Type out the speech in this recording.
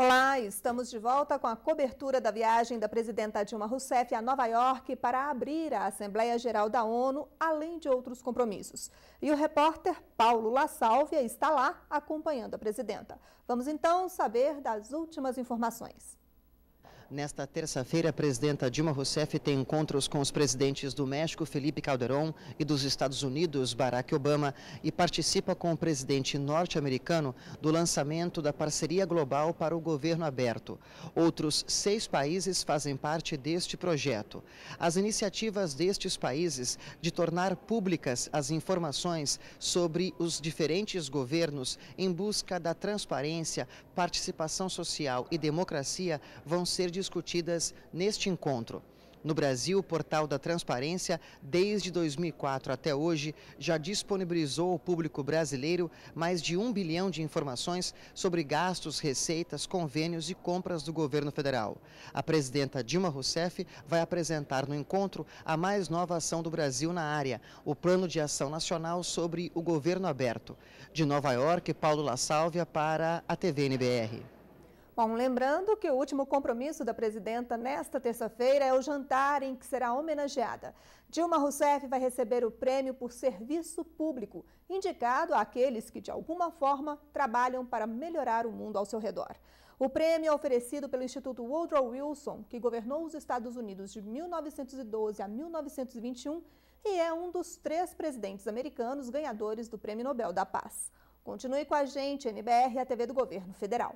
Olá, estamos de volta com a cobertura da viagem da presidenta Dilma Rousseff a Nova York para abrir a Assembleia Geral da ONU, além de outros compromissos. E o repórter Paulo La Sálvia está lá acompanhando a presidenta. Vamos então saber das últimas informações. Nesta terça-feira, a presidenta Dilma Rousseff tem encontros com os presidentes do México, Felipe Calderón, e dos Estados Unidos, Barack Obama, e participa com o presidente norte-americano do lançamento da Parceria Global para o Governo Aberto. Outros seis países fazem parte deste projeto. As iniciativas destes países de tornar públicas as informações sobre os diferentes governos em busca da transparência, participação social e democracia vão ser discutidas neste encontro. No Brasil, o Portal da Transparência, desde 2004 até hoje, já disponibilizou ao público brasileiro mais de um bilhão de informações sobre gastos, receitas, convênios e compras do governo federal. A presidenta Dilma Rousseff vai apresentar no encontro a mais nova ação do Brasil na área, o Plano de Ação Nacional sobre o Governo Aberto. De Nova York, Paulo La Sálvia para a TV NBR. Bom, lembrando que o último compromisso da presidenta nesta terça-feira é o jantar em que será homenageada. Dilma Rousseff vai receber o prêmio por serviço público, indicado àqueles que, de alguma forma, trabalham para melhorar o mundo ao seu redor. O prêmio é oferecido pelo Instituto Woodrow Wilson, que governou os Estados Unidos de 1912 a 1921 e é um dos três presidentes americanos ganhadores do Prêmio Nobel da Paz. Continue com a gente, NBR, a TV do Governo Federal.